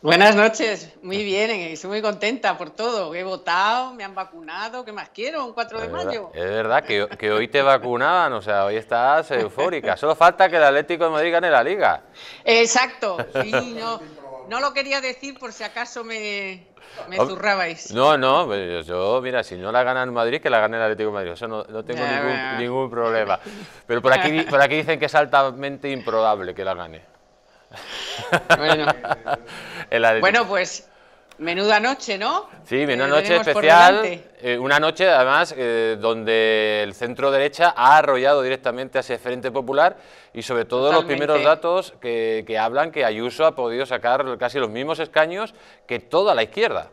Buenas noches, muy bien, eh, estoy muy contenta por todo. He votado, me han vacunado, ¿qué más quiero? Un 4 de mayo. es verdad que, hoy te vacunaban, o sea, hoy estás eufórica. Solo falta que el Atlético de Madrid gane la liga. Exacto, sí, no, no lo quería decir por si acaso me, zurrabais. No, no, pues yo, mira, si no la gana el Madrid, que la gane el Atlético de Madrid. o sea, no, tengo ningún, ningún problema. Pero por aquí, por aquí dicen que es altamente improbable que la gane. Bueno. pues menuda noche, ¿no? Sí, menuda eh, noche especial. Eh, una noche, además, eh, donde el centro derecha ha arrollado directamente hacia ese Frente Popular y sobre todo los primeros datos que, que hablan que Ayuso ha podido sacar casi los mismos escaños que toda la izquierda.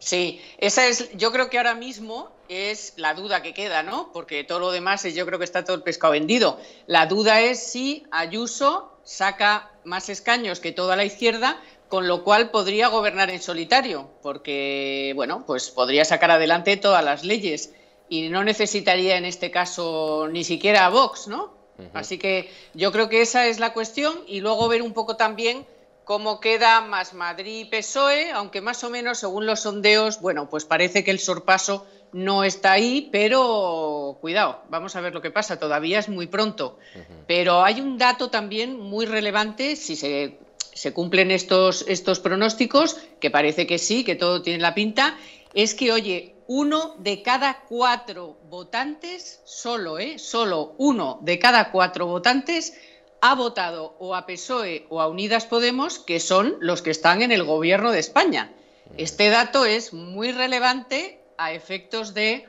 Sí, esa es, yo creo que ahora mismo es la duda que queda, ¿no? Porque todo lo demás es, yo creo que está todo el pescado vendido. La duda es si Ayuso saca más escaños que toda la izquierda, con lo cual podría gobernar en solitario, porque, bueno, pues podría sacar adelante todas las leyes y no necesitaría en este caso ni siquiera a Vox, ¿no? Así que yo creo que esa es la cuestión y luego ver un poco también cómo queda más Madrid-PSOE, y e, aunque más o menos, según los sondeos, bueno, pues parece que el sorpaso no está ahí, pero cuidado, vamos a ver lo que pasa, todavía es muy pronto. Pero hay un dato también muy relevante, si se, cumplen estos, estos pronósticos, que parece que sí, que todo tiene la pinta, es que, oye, uno de cada cuatro votantes, solo, ¿eh? Solo uno de cada cuatro votantes ha votado o a PSOE o a Unidas Podemos, que son los que están en el gobierno de España. Mm. Este dato es muy relevante a efectos de,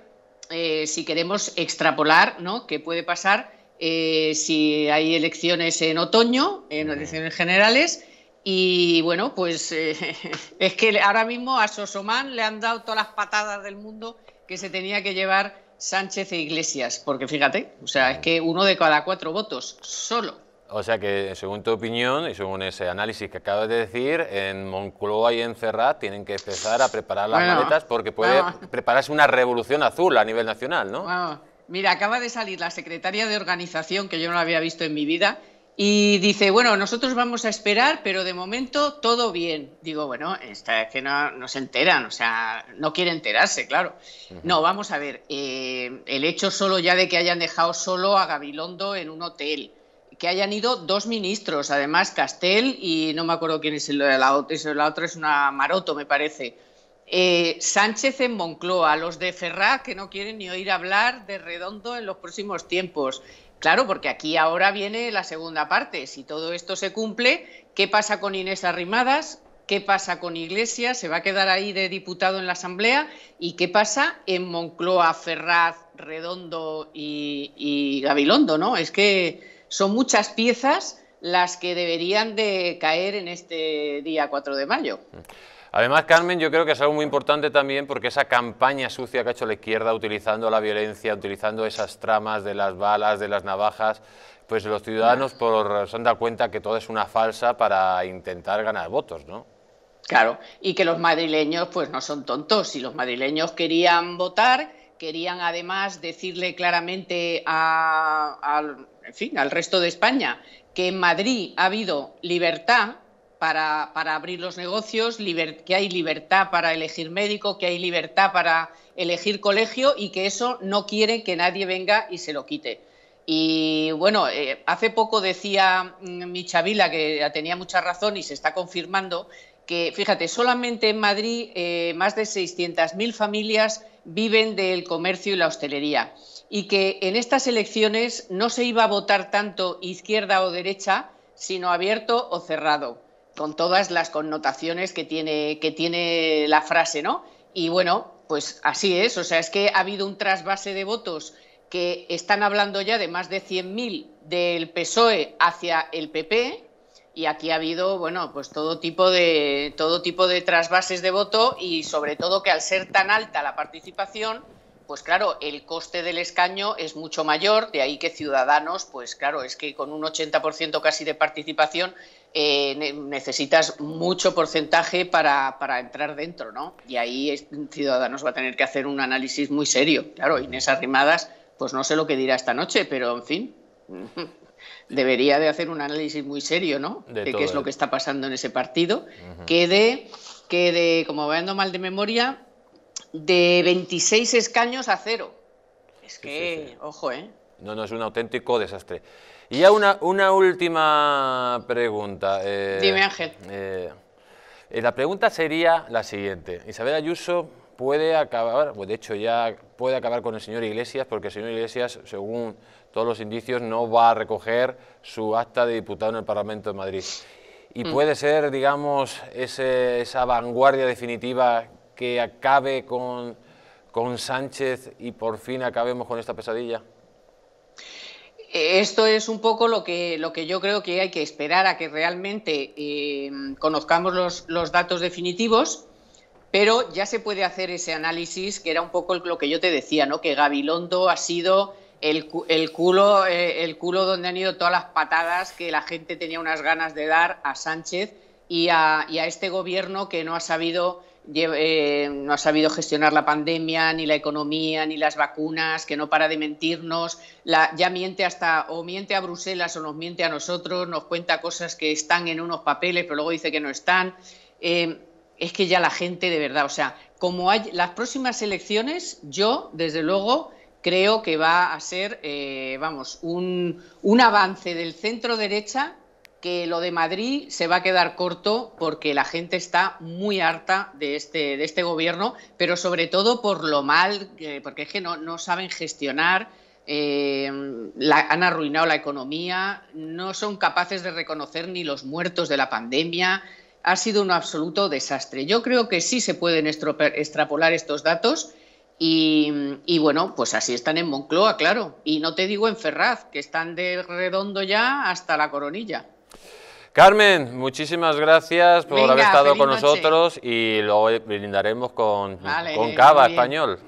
eh, si queremos extrapolar, ¿no? ¿Qué puede pasar eh, si hay elecciones en otoño, en mm. elecciones generales? Y bueno, pues eh, es que ahora mismo a Sosomán le han dado todas las patadas del mundo que se tenía que llevar Sánchez e Iglesias, porque fíjate, o sea, es mm. que uno de cada cuatro votos solo. O sea que, según tu opinión y según ese análisis que acabas de decir, en Moncloa y en Ferrat tienen que empezar a preparar las maletas porque puede prepararse una revolución azul a nivel nacional, ¿no? Mira, acaba de salir la secretaria de organización, que yo no la había visto en mi vida, y dice, bueno, nosotros vamos a esperar, pero de momento todo bien. Digo, bueno, esta es que no, se enteran, o sea, no quiere enterarse, claro. No, vamos a ver, eh, el hecho solo ya de que hayan dejado solo a Gabilondo en un hotel, que hayan ido dos ministros, además Castel y no me acuerdo quién es el, la, otra, la otra es una Maroto, me parece. Eh, Sánchez en Moncloa, los de Ferraz que no quieren ni oír hablar de Redondo en los próximos tiempos. Claro, porque aquí ahora viene la segunda parte. Si todo esto se cumple, ¿qué pasa con Inés Arrimadas? ¿Qué pasa con Iglesias? ¿Se va a quedar ahí de diputado en la Asamblea? ¿Y qué pasa en Moncloa, Ferraz, Redondo y, y Gabilondo? ¿no? Es que son muchas piezas las que deberían de caer en este día 4 de mayo. Además, Carmen, yo creo que es algo muy importante también porque esa campaña sucia que ha hecho la izquierda utilizando la violencia, utilizando esas tramas de las balas, de las navajas, pues los ciudadanos por, se han dado cuenta que todo es una falsa para intentar ganar votos, ¿no? Claro, y que los madrileños pues no son tontos, si los madrileños querían votar, querían además decirle claramente a, en fin, al resto de España, que en Madrid ha habido libertad para, abrir los negocios, que hay libertad para elegir médico, que hay libertad para elegir colegio y que eso no quiere que nadie venga y se lo quite. Y bueno, eh, hace poco decía mm, mi Chavila, que tenía mucha razón y se está confirmando, que fíjate, solamente en Madrid eh, más de 600.000 familias viven del comercio y la hostelería y que en estas elecciones no se iba a votar tanto izquierda o derecha, sino abierto o cerrado, con todas las connotaciones que tiene, que tiene la frase, ¿no? Y bueno, pues así es, o sea, es que ha habido un trasvase de votos que están hablando ya de más de 100.000 del PSOE hacia el PP, y aquí ha habido bueno pues todo tipo de todo tipo de trasvases de voto y sobre todo que al ser tan alta la participación pues claro, el coste del escaño es mucho mayor, de ahí que Ciudadanos, pues claro, es que con un 80% casi de participación eh, necesitas mucho porcentaje para, entrar dentro, ¿no? Y ahí Ciudadanos va a tener que hacer un análisis muy serio. Claro, Inés Arrimadas, pues no sé lo que dirá esta noche, pero en fin. Debería de hacer un análisis muy serio, ¿no? De, qué es lo que está pasando en ese partido. Quede, Que de, como va mal de memoria, de 26 escaños a cero. Es que, ojo, ¿eh? No, no, es un auténtico desastre. Y ya una, una última pregunta. Eh, Dime, Ángel. Eh, eh, la pregunta sería la siguiente. Isabel Ayuso puede acabar, pues de hecho ya puede acabar con el señor Iglesias, porque el señor Iglesias, según todos los indicios, no va a recoger su acta de diputado en el Parlamento de Madrid. Y mm. puede ser, digamos, esa vanguardia definitiva que acabe con, Sánchez y por fin acabemos con esta pesadilla? Esto es un poco lo que, lo que yo creo que hay que esperar a que realmente eh, conozcamos los, datos definitivos, pero ya se puede hacer ese análisis que era un poco lo que yo te decía, ¿no? que Gabilondo ha sido el, el culo, eh, el culo donde han ido todas las patadas que la gente tenía unas ganas de dar a Sánchez y a, este gobierno que no ha sabido eh, no ha sabido gestionar la pandemia, ni la economía, ni las vacunas, que no para de mentirnos, ya miente hasta o miente a Bruselas o nos miente a nosotros, nos cuenta cosas que están en unos papeles, pero luego dice que no están. Eh, es que ya la gente de verdad, o sea, como hay las próximas elecciones, yo desde luego creo que va a ser, eh, vamos, un avance del centro derecha que lo de Madrid se va a quedar corto porque la gente está muy harta de este, de este gobierno, pero sobre todo por lo mal, eh, porque es que no, no saben gestionar, eh, han arruinado la economía, no son capaces de reconocer ni los muertos de la pandemia. Ha sido un absoluto desastre. Yo creo que sí se pueden extrapolar estos datos. Y, y, bueno, pues así están en Moncloa, claro. Y no te digo en Ferraz, que están de redondo ya hasta la coronilla. Carmen, muchísimas gracias por haber estado con nosotros y luego brindaremos con Cava español.